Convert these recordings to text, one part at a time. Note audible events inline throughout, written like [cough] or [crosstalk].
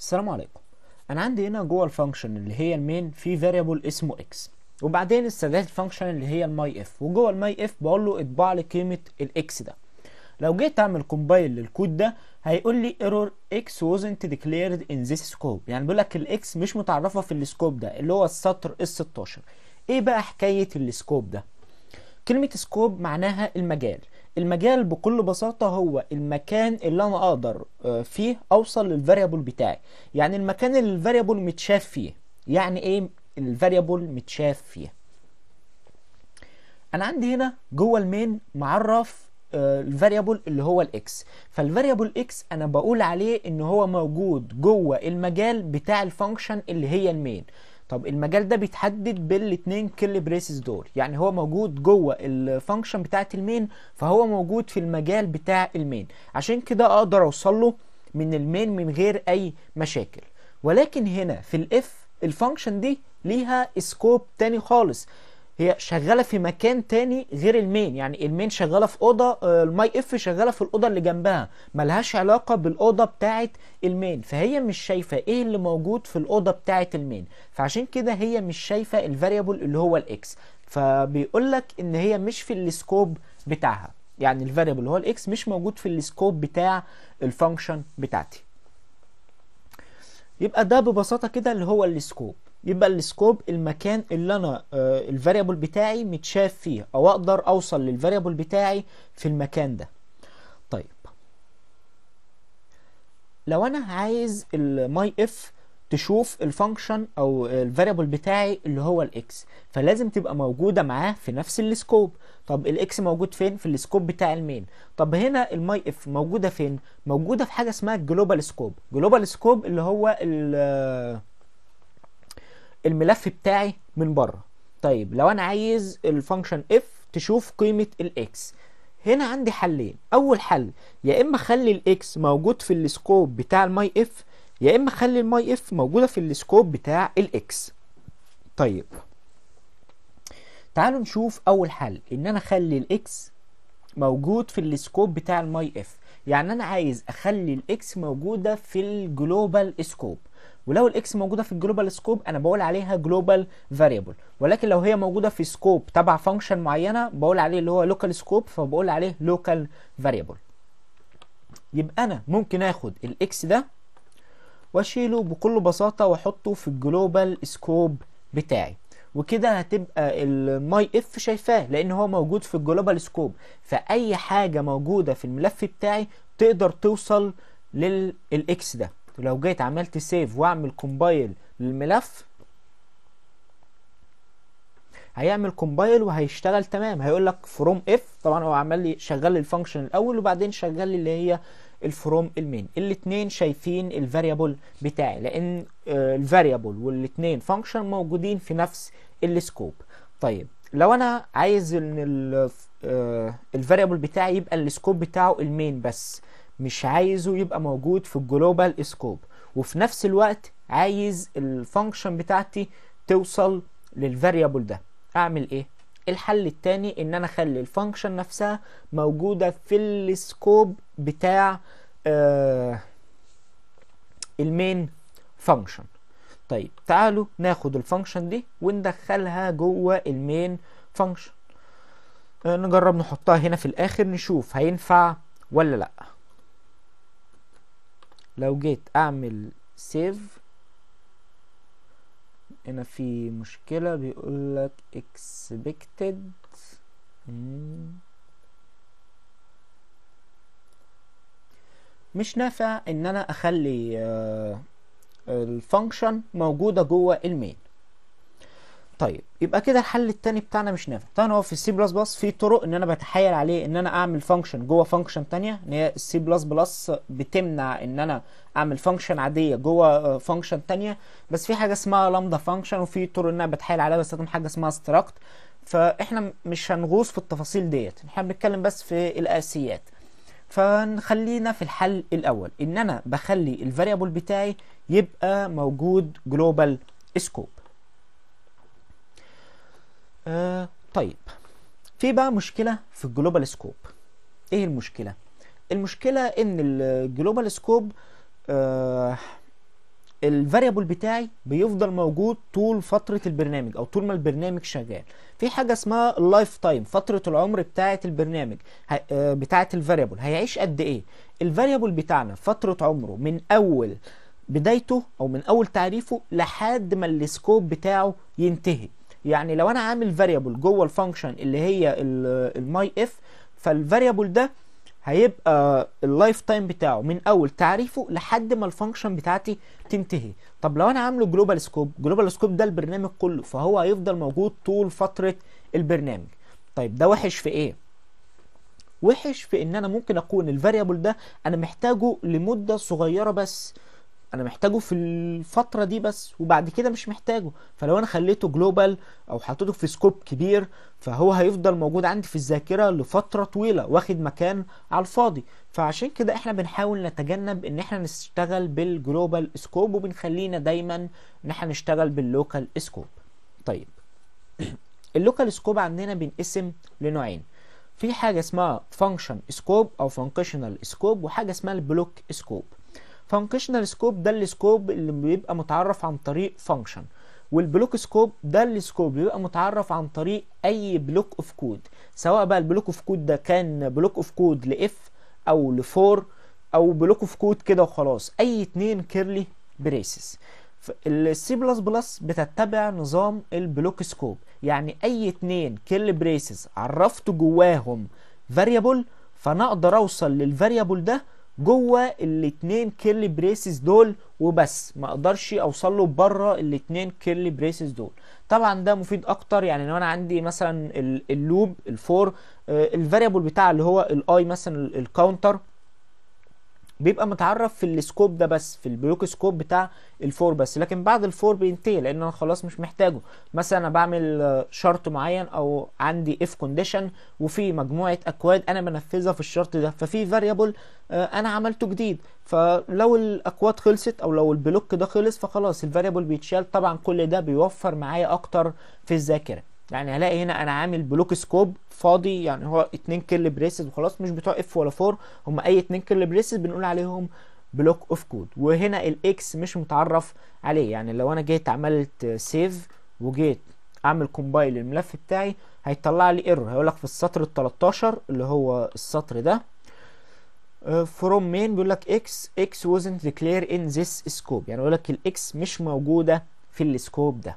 السلام عليكم انا عندي هنا جوه الفانكشن اللي هي المين في فاريبل اسمه اكس وبعدين استدعيت الفانكشن اللي هي الماي اف وجوه الماي اف بقول له اطبع لي قيمه الاكس ده لو جيت اعمل كومبايل للكود ده هيقول لي ايرور اكس wasn't declared in this scope يعني بيقول لك الاكس مش متعرفه في السكوب ده اللي هو السطر ال 16 ايه بقى حكايه السكوب ده كلمه سكوب معناها المجال المجال بكل بساطة هو المكان اللي أنا أقدر آه، فيه أوصل للفاريبل بتاعي يعني المكان اللي الفاريبل متشاف فيه يعني إيه الفاريبل متشاف فيه أنا عندي هنا جوه المين معرف آه، الفاريبل اللي هو الاكس فالفاريبل اكس انا بقول عليه ان هو موجود جوه المجال بتاع الفانكشن اللي هي المين طب المجال ده بيتحدد بالاثنين كل بريسز دول يعني هو موجود جوه الفانكشن بتاعه المين فهو موجود في المجال بتاع المين عشان كده اقدر اوصل له من المين من غير اي مشاكل ولكن هنا في الاف الفانكشن دي ليها سكوب تاني خالص هي شغاله في مكان تاني غير المين يعني المين شغاله في اوضه آه، الماي اف شغاله في الاوضه اللي جنبها ملهاش علاقه بالاوضه بتاعه المين فهي مش شايفه ايه اللي موجود في الاوضه بتاعه المين فعشان كده هي مش شايفه الفاريبل اللي هو الاكس فبيقول لك ان هي مش في السكوب بتاعها يعني الفاريبل اللي هو الاكس مش موجود في السكوب بتاع الفانكشن بتاعتي يبقى ده ببساطه كده اللي هو السكوب يبقى السكوب المكان اللي انا آه، الفاريبل بتاعي متشاف فيه او اقدر اوصل للفاريبل بتاعي في المكان ده طيب لو انا عايز الماي اف تشوف الفانكشن او الفاريبل بتاعي اللي هو الاكس فلازم تبقى موجوده معاه في نفس السكوب طب الاكس موجود فين في السكوب بتاع المين طب هنا الماي اف موجوده فين موجوده في حاجه اسمها جلوبال سكوب جلوبال سكوب اللي هو آه، الملف بتاعي من بره طيب لو انا عايز الفانكشن اف تشوف قيمه الاكس هنا عندي حلين اول حل يا اما اخلي الاكس موجود في السكوب بتاع الماي اف يا اما اخلي الماي اف موجوده في السكوب بتاع الاكس طيب تعالوا نشوف اول حل ان انا اخلي الاكس موجود في السكوب بتاع الماي اف يعني انا عايز اخلي الاكس موجوده في الجلوبال سكوب ولو الاكس موجوده في الجلوبال سكوب انا بقول عليها جلوبال فاريبل ولكن لو هي موجوده في سكوب تبع فانكشن معينه بقول عليه اللي هو لوكال سكوب فبقول عليه لوكال فاريبل يبقى انا ممكن اخد الاكس ده واشيله بكل بساطه واحطه في الجلوبال سكوب بتاعي وكده هتبقى الماي اف شايفاه لان هو موجود في الجلوبال سكوب فاي حاجه موجوده في الملف بتاعي تقدر توصل للاكس ده ولو جيت عملت سيف واعمل كومبايل للملف هيعمل كومبايل وهيشتغل تمام هيقول لك فروم اف طبعا هو عمل لي شغل لي الفانكشن الاول وبعدين شغل لي اللي هي الفروم المين الاثنين شايفين الفاريبل بتاعي لان الفاريبل والاثنين فانكشن موجودين في نفس السكوب طيب لو انا عايز ان الفاريبل آه، بتاعي يبقى السكوب بتاعه المين بس مش عايزه يبقى موجود في الجلوبال سكوب وفي نفس الوقت عايز الفانكشن بتاعتي توصل للفاريبل ده اعمل ايه الحل التاني ان انا اخلي الفانكشن نفسها موجوده في السكوب بتاع آه المين فانكشن طيب تعالوا ناخد الفانكشن دي وندخلها جوه المين فانكشن آه، نجرب نحطها هنا في الاخر نشوف هينفع ولا لا لو جيت اعمل سيف هنا في مشكلة بيقول لك expected مش نافع ان انا اخلي آه، الفانكشن موجودة جوه المين طيب يبقى كده الحل التاني بتاعنا مش نافع طبعا هو في السي بلس بلس في طرق ان انا بتحايل عليه ان انا اعمل فانكشن جوه فانكشن تانية ان هي السي بلس بلس بتمنع ان انا اعمل فانكشن عاديه جوه فانكشن آه، تانية بس في حاجه اسمها لامدا فانكشن وفي طرق ان انا بتحايل عليها بستخدم حاجه اسمها استراكت فاحنا مش هنغوص في التفاصيل ديت احنا بنتكلم بس في الاساسيات فنخلينا في الحل الاول ان انا بخلي الفاريبل بتاعي يبقى موجود جلوبال سكوب آه، طيب في بقى مشكلة في الجلوبال سكوب ايه المشكلة؟ المشكلة ان الجلوبال سكوب آه الفاريبل بتاعي بيفضل موجود طول فترة البرنامج او طول ما البرنامج شغال في حاجة اسمها اللايف تايم فترة العمر بتاعة البرنامج آه بتاعة الفاريبل هيعيش قد ايه الفاريبل بتاعنا فترة عمره من اول بدايته او من اول تعريفه لحد ما السكوب بتاعه ينتهي يعني لو انا عامل فاريبل جوه الفانكشن اللي هي الماي اف فالفاريبل ده هيبقى اللايف تايم بتاعه من اول تعريفه لحد ما الفانكشن بتاعتي تنتهي طب لو انا عامله جلوبال سكوب جلوبال سكوب ده البرنامج كله فهو هيفضل موجود طول فتره البرنامج طيب ده وحش في ايه وحش في ان انا ممكن اكون الفاريبل ده انا محتاجه لمده صغيره بس انا محتاجه في الفتره دي بس وبعد كده مش محتاجه فلو انا خليته جلوبال او حطيته في سكوب كبير فهو هيفضل موجود عندي في الذاكره لفتره طويله واخد مكان على الفاضي فعشان كده احنا بنحاول نتجنب ان احنا نشتغل بالجلوبال سكوب وبنخلينا دايما ان احنا نشتغل باللوكال سكوب طيب اللوكال [clears throat] سكوب عندنا بنقسم لنوعين في حاجه اسمها فانكشن سكوب او فانكشنال سكوب وحاجه اسمها البلوك سكوب فانكشنال سكوب ده السكوب اللي بيبقى متعرف عن طريق فانكشن والبلوك سكوب ده السكوب بيبقى متعرف عن طريق اي بلوك اوف كود سواء بقى البلوك اوف كود ده كان بلوك اوف كود لاف او لفور او بلوك اوف كود كده وخلاص اي اتنين كيرلي بريسز السي بلس بلس بتتبع نظام البلوك سكوب يعني اي اتنين كيرلي بريسز عرفت جواهم فاريبل فانا اقدر اوصل للفاريبل ده جوه الاتنين كيرلي بريسز دول وبس ما اقدرش اوصل له بره الاتنين كيرلي بريسز دول طبعا ده مفيد اكتر يعني لو انا عندي مثلا اللوب الفور آه، الفاريبل بتاع اللي هو الاي مثلا الكاونتر بيبقى متعرف في السكوب ده بس في البلوك سكوب بتاع الفور بس لكن بعد الفور بينتهي لان انا خلاص مش محتاجه مثلا انا بعمل شرط معين او عندي اف كونديشن وفي مجموعه اكواد انا بنفذها في الشرط ده ففي فاريبل آه، انا عملته جديد فلو الاكواد خلصت او لو البلوك ده خلص فخلاص الفاريبل بيتشال طبعا كل ده بيوفر معايا اكتر في الذاكره يعني هلاقي هنا انا عامل بلوك سكوب فاضي يعني هو اتنين كيل بريسز وخلاص مش بتوع اف ولا فور هم اي اتنين كيل بريسز بنقول عليهم بلوك اوف كود وهنا الاكس مش متعرف عليه يعني لو انا جيت عملت سيف وجيت اعمل كومبايل الملف بتاعي هيطلع لي ايرور هيقول لك في السطر ال 13 اللي هو السطر ده فروم آه، مين بيقول لك اكس اكس وزنت ديكلير ان ذس سكوب يعني بيقول لك الاكس مش موجوده في السكوب ده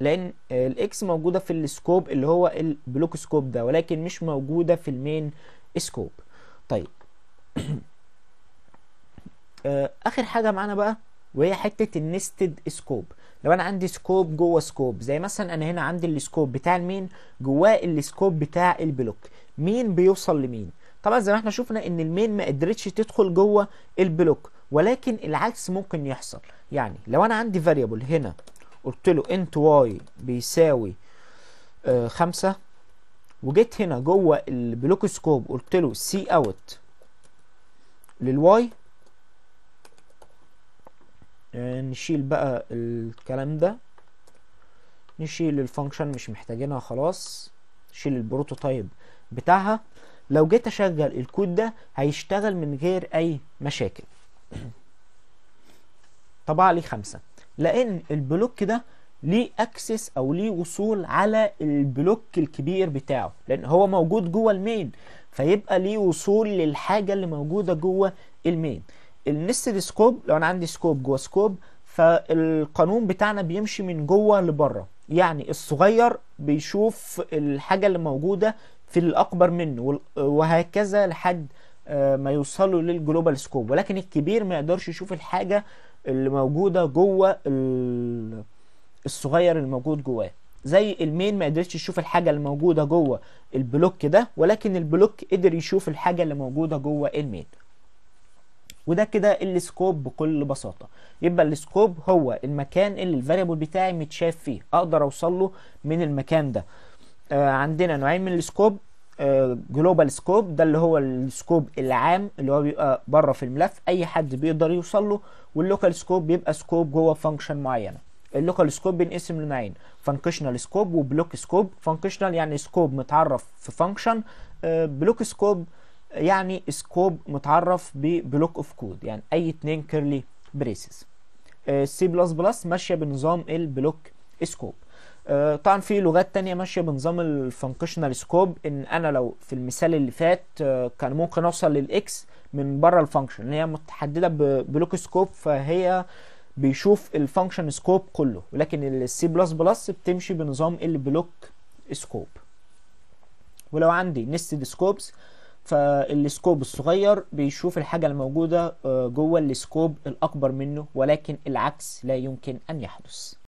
لان الاكس موجوده في السكوب اللي هو البلوك سكوب ده ولكن مش موجوده في المين سكوب طيب [clears throat] آه، اخر حاجه معانا بقى وهي حته النستد سكوب لو انا عندي سكوب جوه سكوب زي مثلا انا هنا عندي السكوب بتاع المين جواه السكوب بتاع البلوك مين بيوصل لمين طبعا زي ما احنا شفنا ان المين ما قدرتش تدخل جوه البلوك ولكن العكس ممكن يحصل يعني لو انا عندي فاريبل هنا قلت له انت واي بيساوي آه، خمسة وجيت هنا جوه البلوك سكوب قلت له سي اوت للواي نشيل بقى الكلام ده نشيل الفانكشن مش محتاجينها خلاص نشيل البروتوتايب بتاعها لو جيت اشغل الكود ده هيشتغل من غير اي مشاكل طبعا لي خمسه لان البلوك ده ليه اكسس او ليه وصول على البلوك الكبير بتاعه لان هو موجود جوه المين فيبقى ليه وصول للحاجه اللي موجوده جوه المين النستد سكوب لو انا عندي سكوب جوه سكوب فالقانون بتاعنا بيمشي من جوه لبره يعني الصغير بيشوف الحاجه اللي موجوده في الاكبر منه وهكذا لحد آه، ما يوصلوا للجلوبال سكوب ولكن الكبير ما يقدرش يشوف الحاجه اللي موجوده جوه الصغير الموجود جواه زي المين ما قدرتش يشوف الحاجه اللي موجوده جوه البلوك ده ولكن البلوك قدر يشوف الحاجه اللي موجوده جوه المين وده كده السكوب بكل بساطه يبقى السكوب هو المكان اللي الفاريبل بتاعي متشاف فيه اقدر اوصل له من المكان ده آه عندنا نوعين من السكوب جلوبال آه، سكوب ده اللي هو السكوب العام اللي هو بيبقى بره في الملف اي حد بيقدر يوصل له واللوكال سكوب بيبقى سكوب جوه فانكشن معينه اللوكال سكوب بينقسم لنوعين فانكشنال سكوب وبلوك سكوب فانكشنال يعني سكوب متعرف في فانكشن بلوك سكوب يعني سكوب متعرف ببلوك اوف كود يعني اي اتنين كيرلي بريسز سي بلس بلس ماشيه بنظام البلوك سكوب آه، طبعا في لغات تانية ماشية بنظام الفانكشنال سكوب ان انا لو في المثال اللي فات آه، كان ممكن اوصل للاكس من بره الفانكشن هي متحددة بلوك سكوب فهي بيشوف الفانكشن سكوب كله ولكن السي بلس بلس بتمشي بنظام البلوك سكوب ولو عندي نستد سكوبس فالسكوب الصغير بيشوف الحاجة الموجودة آه، جوه السكوب الأكبر منه ولكن العكس لا يمكن أن يحدث